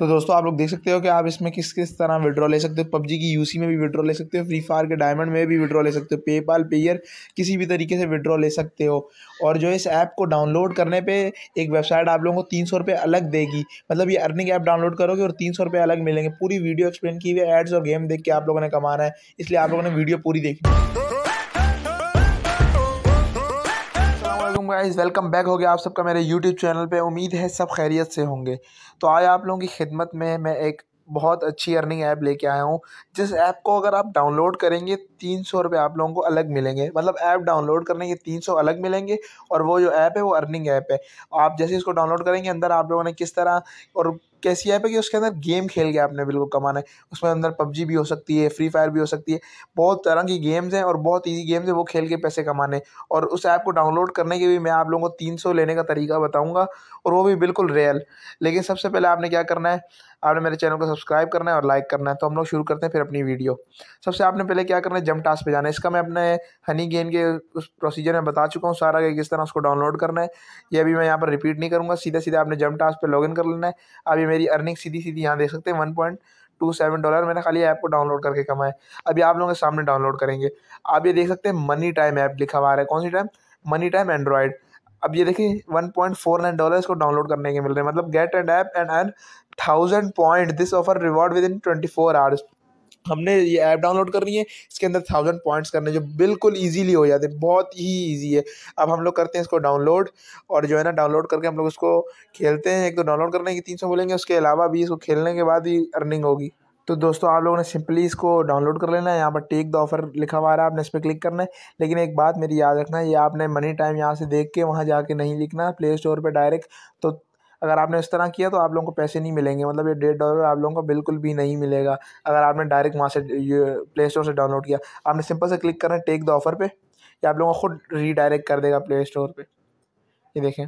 तो दोस्तों आप लोग देख सकते हो कि आप इसमें किस किस तरह विड्रॉ ले सकते हो पबजी की यूसी में भी विड्रॉ ले सकते हो फ्री फायर के डायमंड में भी विड्रॉ ले सकते हो पेपाल पेयर किसी भी तरीके से विड्रॉ ले सकते हो और जो इस ऐप को डाउनलोड करने पर एक वेबसाइट आप लोगों को तीन सौ अलग देगी मतलब ये अर्निंग ऐप डाउनलोड करोगे और तीन सौ अलग मिलेंगे पूरी वीडियो एक्सप्लेन की हुई एड्स और गेम देख के आप लोगों ने कमाना है इसलिए आप लोगों ने वीडियो पूरी देखी गाइस वेलकम बैक हो गया आप सबका मेरे यूट्यूब चैनल पे उम्मीद है सब खैरियत से होंगे तो आज आप लोगों की खिदमत में मैं एक बहुत अच्छी अर्निंग ऐप लेके आया हूँ जिस ऐप को अगर आप डाउनलोड करेंगे तीन सौ रुपये आप लोगों को अलग मिलेंगे मतलब ऐप डाउनलोड करने के तीन सौ अलग मिलेंगे और वो जो ऐप है वो अर्निंग ऐप है आप जैसे इसको डाउनलोड करेंगे अंदर आप लोगों ने किस तरह और कैसी ऐप है कि उसके अंदर गेम खेल के आपने बिल्कुल कमाना है उसमें अंदर पबजी भी हो सकती है फ्री फायर भी हो सकती है बहुत तरह की गेम्स हैं और बहुत ईजी गेम्स हैं वो खेल के पैसे कमाने और उस ऐप को डाउनलोड करने के भी मैं आप लोगों को तीन लेने का तरीका बताऊँगा और वो भी बिल्कुल रियल लेकिन सबसे पहले आपने क्या करना है आपने मेरे चैनल को सब्सक्राइब करना है और लाइक करना है तो हम लोग शुरू करते हैं फिर अपनी वीडियो सबसे आपने पहले क्या करना है जम टास्क पे जाना है इसका मैं अपने हनी गेन के उस प्रोसीजर में बता चुका हूँ सारा कि किस तरह उसको डाउनलोड करना है ये अभी मैं यहाँ पर रिपीट नहीं करूँगा सीधे सीधे आपने जम टास्क पर लॉग कर लेना है अभी मेरी अर्निंग सीधी सीधी यहाँ देख सकते हैं one point two seven dollar मैंने खाली ऐप को डाउनलोड करके कमाए अभी आप लोगों के सामने डाउनलोड करेंगे आप ये देख सकते हैं मनी टाइम ऐप लिखा हुआ है कौन सी टाइम मनी टाइम एंड्रॉयड अब ये देखिए one point four nine dollar इसको डाउनलोड करने के मिल रहे हैं मतलब get and app and and thousand point this offer reward within twenty four hours हमने ये ऐप डाउनलोड करनी है इसके अंदर थाउजेंड पॉइंट्स करने जो बिल्कुल इजीली हो जाते हैं बहुत ही इजी है अब हम लोग करते हैं इसको डाउनलोड और जो है ना डाउनलोड करके हम लोग इसको खेलते हैं एक तो डाउनलोड करने की तीन सौ बोलेंगे उसके अलावा भी इसको खेलने के बाद ही अर्निंग होगी तो दोस्तों आप लोगों ने सिंपली इसको डाउनलोड कर लेना है यहाँ पर टेक द ऑफर लिखा हुआ है आपने इस पर क्लिक करना है लेकिन एक बात मेरी याद रखना है ये आपने मनी टाइम यहाँ से देख के वहाँ जाके नहीं लिखना प्ले स्टोर पर डायरेक्ट तो अगर आपने इस तरह किया तो आप लोगों को पैसे नहीं मिलेंगे मतलब ये डेढ़ डॉलर आप लोगों को बिल्कुल भी नहीं मिलेगा अगर आपने डायरेक्ट वहाँ से प्ले स्टोर से डाउनलोड किया आपने सिंपल से क्लिक करना टेक द ऑफर पर या आप लोगों को खुद रीडायरेक्ट कर देगा प्ले स्टोर पर ये देखें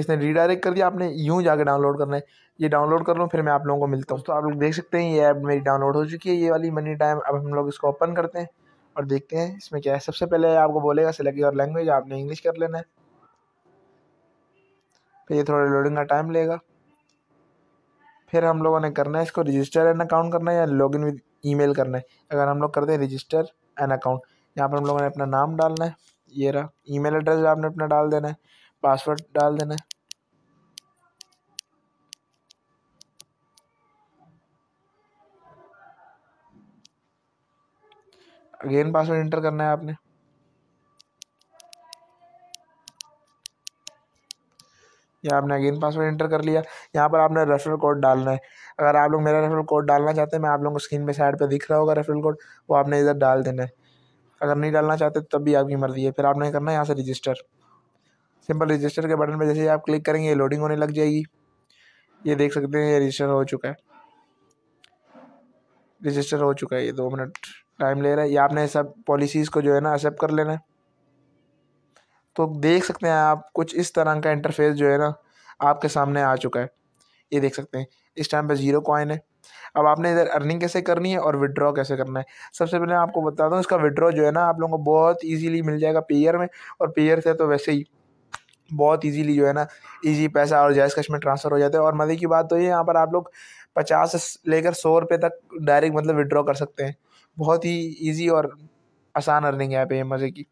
इसने रीडायरेक्ट कर दिया आपने यूँ जाके डाउनलोड करना है ये डाउनलोड कर लूँ फिर मैं आप लोगों को मिलता हूँ तो आप लोग देख सकते हैं ये ऐप मेरी डाउनलोड हो चुकी है ये वाली मनी टाइम अब हम लोग इसको ओपन करते हैं और देखते हैं इसमें क्या है सबसे पहले आपको बोलेगा सिलेक्ट योर लैंग्वेज आपने इंग्लिश कर लेना है फिर ये थोड़ा लोडिंग का टाइम लेगा फिर हम लोगों ने करना है इसको रजिस्टर एन अकाउंट करना है या लॉग इन विद मेल करना है अगर हम लोग करते हैं रजिस्टर एंड अकाउंट यहाँ पर हम लोगों ने अपना नाम डालना है ये रहा मेल एड्रेस आपने अपना डाल देना है पासवर्ड डाल देना है अगेन पासवर्ड इंटर करना है आपने यहाँ आपने अगेन पासवर्ड एंटर कर लिया यहाँ पर आपने रेफरल कोड डालना है अगर आप लोग मेरा रेफरल कोड डालना चाहते हैं मैं आप लोगों को स्क्रीन पे साइड पे दिख रहा होगा रेफरल कोड वो आपने इधर डाल देना है अगर नहीं डालना चाहते तो तब भी आपकी मर्ज़ी है फिर आपने करना है यहाँ से रजिस्टर सिंपल रजिस्टर के बटन पर जैसे आप क्लिक करेंगे ये लोडिंग होने लग जाएगी ये देख सकते हैं ये रजिस्टर हो चुका है रजिस्टर हो चुका है ये दो मिनट टाइम ले रहा है ये आपने सब पॉलिसीज़ को जो है ना एक्सेप्ट कर लेना है तो देख सकते हैं आप कुछ इस तरह का इंटरफेस जो है ना आपके सामने आ चुका है ये देख सकते हैं इस टाइम पे जीरो कॉइन है अब आपने इधर अर्निंग कैसे करनी है और विड्रॉ कैसे करना है सबसे पहले आपको बताता हूँ इसका विड्रॉ जो है ना आप लोगों को बहुत ईजीली मिल जाएगा पेयर में और पेयर से तो वैसे ही बहुत ईजीली जो है ना ईजी पैसा और जायज़ कश में ट्रांसफ़र हो जाता है और मज़े की बात तो ये यहाँ पर आप लोग पचास लेकर सौ रुपये तक डायरेक्ट मतलब विड्रॉ कर सकते हैं बहुत ही ईजी और आसान अर्निंग ऐप पे ये मज़े की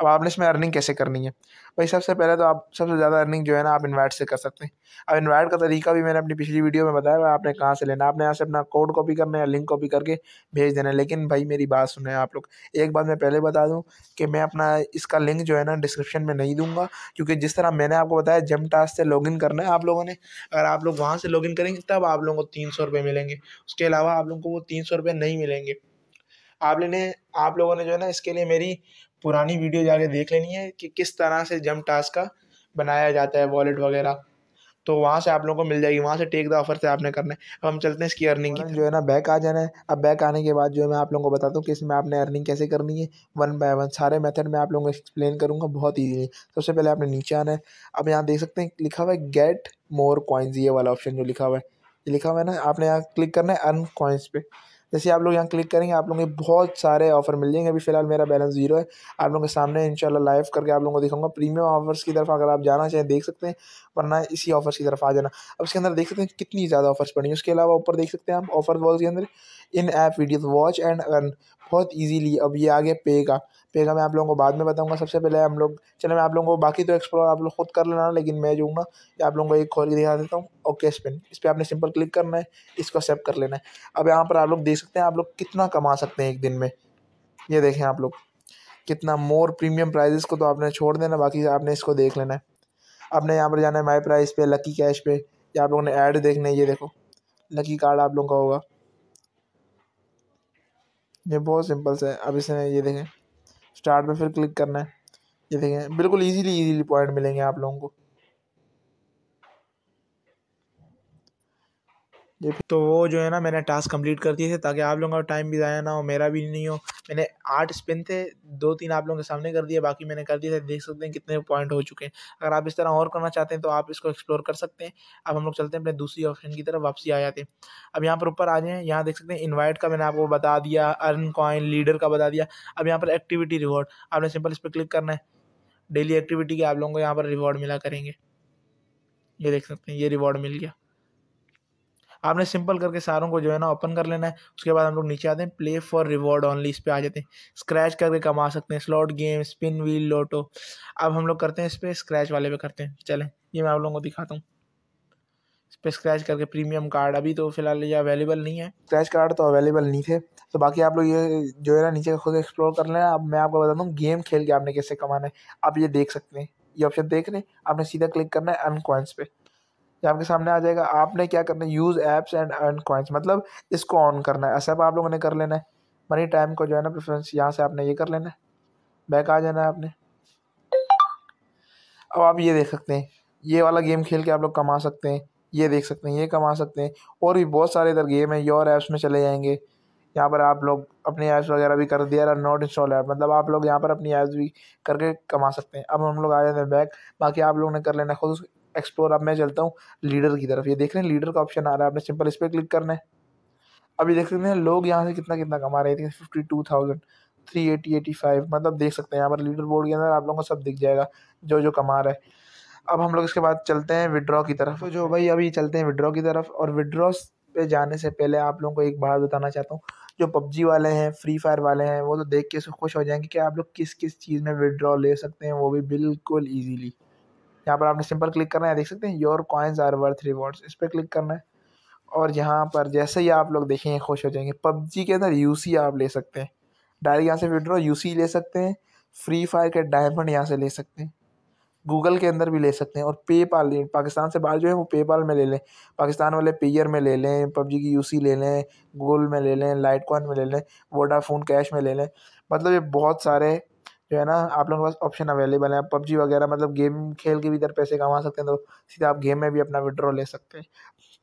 अब आपने इसमें अर्निंग कैसे करनी है भाई सबसे पहले तो आप सबसे ज़्यादा अर्निंग जो है ना आप इन्वाइट से कर सकते हैं अब इन्वाइट का तरीका भी मैंने अपनी पिछली वीडियो में बताया हुआ आपने कहाँ से लेना आपने यहाँ से अपना कोड कॉपी करना है लिंक कॉपी करके भेज देना है लेकिन भाई मेरी बात सुने आप लोग एक बात मैं पहले बता दूँ कि मैं अपना इसका लिंक जो है ना डिस्क्रिप्शन में नहीं दूंगा क्योंकि जिस तरह मैंने आपको बताया जम से लॉगिन करना है आप लोगों ने अगर आप लोग वहाँ से लॉगिन करेंगे तब आप लोगों को तीन सौ रुपये मिलेंगे उसके अलावा आप लोगों को वो तीन सौ रुपये नहीं मिलेंगे आप लेने आप लोगों ने जो है ना इसके लिए मेरी पुरानी वीडियो जाके देख लेनी है कि किस तरह से जम टास्क का बनाया जाता है वॉलेट वगैरह तो वहाँ से आप लोगों को मिल जाएगी वहाँ से टेक द ऑफर से आपने करना है अब हम चलते हैं इसकी अर्निंग की जो है ना बैक आ जाना है अब बैक आने के बाद जो है मैं आप लोगों को बताता हूँ कि इसमें आपने अर्निंग कैसे करनी है वन बाय वन सारे मेथड मैं आप लोगों को एक्सप्लेन करूँगा बहुत ईजी सबसे पहले आपने नीचे आना है अब यहाँ देख सकते हैं लिखा हुआ है गेट मोर कॉइन्स ये वाला ऑप्शन जो लिखा हुआ है लिखा हुआ है ना आपने यहाँ क्लिक करना है अर्न कॉइन्स पे जैसे आप लोग यहाँ क्लिक करेंगे आप लोगों को बहुत सारे ऑफर मिल जाएंगे अभी फिलहाल मेरा बैलेंस जीरो है आप लोगों के सामने इनशाला लाइव करके आप लोगों को दिखाऊंगा प्रीमियम ऑफर्स की तरफ अगर आप जाना चाहें देख सकते हैं वरना इसी ऑफर की तरफ आ जाना अब इसके अंदर देख सकते हैं कितनी ज़्यादा ऑफर्स पड़ी उसके अलावा ऊपर देख सकते हैं आप ऑफर वॉल्स के अंदर in app videos watch and earn बहुत ईजीली अब ये आ गया पे का पे का मैं आप लोगों को बाद में बताऊंगा सबसे पहले हम लोग चलो मैं आप लोगों को बाकी तो एक्सप्लोर आप लोग खुद कर लेना लेकिन मैं जूँगा ना आप लोगों को एक खोल के दिखा देता हूँ ओके स्पिन इस पर आपने सिंपल क्लिक करना है इसको एक्सेप्ट कर लेना है अब यहाँ पर आप लोग देख सकते हैं आप लोग कितना कमा सकते हैं एक दिन में ये देखें आप लोग कितना मोर प्रीमियम प्राइजेस को तो आपने छोड़ देना बाकी आपने इसको देख लेना है आपने यहाँ पर जाना है माई प्राइस पे लकी कैश पे या आप लोगों ने ऐड देखना है ये देखो लकी कार्ड आप लोगों का होगा ये बहुत सिंपल से है अब इसमें ये देखें स्टार्ट पे फिर क्लिक करना है ये देखें बिल्कुल इजीली इजीली पॉइंट मिलेंगे आप लोगों को तो वो जो है ना मैंने टास्क कंप्लीट कर दिए थे ताकि आप लोगों का टाइम भी ज़ाया ना हो मेरा भी नहीं हो मैंने आठ स्पिन थे दो तीन आप लोगों के सामने कर दिए बाकी मैंने कर दिए थे देख सकते हैं कितने पॉइंट हो चुके हैं अगर आप इस तरह और करना चाहते हैं तो आप इसको एक्सप्लोर कर सकते हैं अब हम लोग चलते हैं अपने दूसरी ऑप्शन की तरफ वापसी आ जाते हैं अब यहाँ पर ऊपर आ जाए यहाँ देख सकते हैं इन्वाइट का मैंने आपको बता दिया अर्न कॉइन लीडर का बता दिया अब यहाँ पर एक्टिविटी रिवॉर्ड आपने सिंपल इस पर क्लिक करना है डेली एक्टिविटी के आप लोगों को यहाँ पर रिवॉर्ड मिला करेंगे ये देख सकते हैं ये रिवॉर्ड मिल गया आपने सिंपल करके सारों को जो है ना ओपन कर लेना है उसके बाद हम लोग नीचे आते हैं प्ले फॉर रिवॉर्ड ऑनली इस पर आ जाते हैं स्क्रैच करके कमा सकते हैं slot game spin wheel lotto अब हम लोग करते हैं इस पर स्क्रैच वाले पे करते हैं चलें ये मैं आप लोगों को दिखाता हूँ इस पर स्क्रैच करके प्रीमियम कार्ड अभी तो फिलहाल ये अवेलेबल नहीं है स्क्रैच कार्ड तो अवेलेबल नहीं थे तो बाकी आप लोग ये जो है ना नीचे खुद एक्सप्लोर कर लेना अब मैं आपको बता दूँ गेम खेल के आपने कैसे कमाना है आप ये देख सकते हैं ये ऑप्शन देख रहे हैं आपने सीधा क्लिक करना है अनकॉइंस पे जो आपके सामने आ जाएगा आपने क्या करना है use apps and earn coins मतलब इसको ऑन करना है ऐसा आप लोगों ने कर लेना है मनी टाइम को जो है ना प्रेफरेंस यहाँ से आपने ये कर लेना है बैक आ जाना है आपने अब आप ये देख सकते हैं ये वाला गेम खेल के आप लोग कमा सकते हैं ये देख सकते हैं ये कमा सकते हैं और भी बहुत सारे इधर गेम ये योर ऐप्स में चले जाएंगे यहाँ पर आप लोग अपनी ऐप्स वगैरह भी कर दिया रहा नॉट इंस्टॉल ऐप मतलब आप लोग यहाँ पर अपनी ऐप्स भी करके कमा सकते हैं अब हम लोग आ जाते हैं बैक बाकी आप लोग ने कर लेना खुद एक्सप्लोर अब मैं चलता हूँ लीडर की तरफ ये देख रहे हैं लीडर का ऑप्शन आ रहा है आपने सिंपल इस पर क्लिक करना है अभी देख सकते हैं लोग यहाँ से कितना कितना कमा रहे थे fifty two thousand three eighty eighty five मतलब देख सकते हैं यहाँ पर लीडर बोर्ड के अंदर आप लोगों को सब दिख जाएगा जो जो कमा रहा है अब हम लोग इसके बाद चलते हैं विड्रॉ की तरफ तो जो भाई अभी चलते हैं विड्रॉ की तरफ और विड्रॉ पे जाने से पहले आप लोगों को एक बात बताना चाहता हूँ जो पबजी वाले हैं फ्री फायर वाले हैं वो तो देख के खुश हो जाएंगे कि आप लोग किस किस चीज़ में विड्रॉ ले सकते हैं वो भी बिल्कुल ईजीली यहाँ पर आपने सिंपल क्लिक करना है देख सकते हैं your coins are worth rewards इस पर क्लिक करना है और यहाँ पर जैसे ही आप लोग देखेंगे खुश हो जाएंगे पबजी के अंदर यू आप ले सकते हैं डायरेक्ट यहाँ से विड्रॉ यू ले सकते हैं फ्री फायर के डायमंड यहाँ से ले सकते हैं गूगल के अंदर भी ले सकते हैं और पे पाल पाकिस्तान से बाहर जो है वो पे पाल में ले लें पाकिस्तान वाले पेयर में ले लें पबजी की यूसी ले लें गूगल में ले लें लाइट कॉइन में ले लें वोडाफोन कैश में ले लें मतलब ये बहुत सारे जो है ना आप लोगों के पास ऑप्शन अवेलेबल है पबजी वगैरह मतलब गेम खेल के भी इधर पैसे कमा सकते हैं तो सीधा आप गेम में भी अपना विड्रॉ ले सकते हैं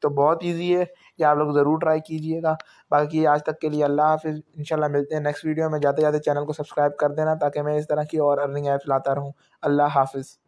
तो बहुत ईजी है ये आप लोग ज़रूर ट्राई कीजिएगा बाकी आज तक के लिए अल्लाह हाफिज़ इंशाल्लाह मिलते हैं नेक्स्ट वीडियो में जाते जाते चैनल को सब्सक्राइब कर देना ताकि मैं इस तरह की और अर्निंग ऐप्स लाता रहूँ अल्लाह हाफिज़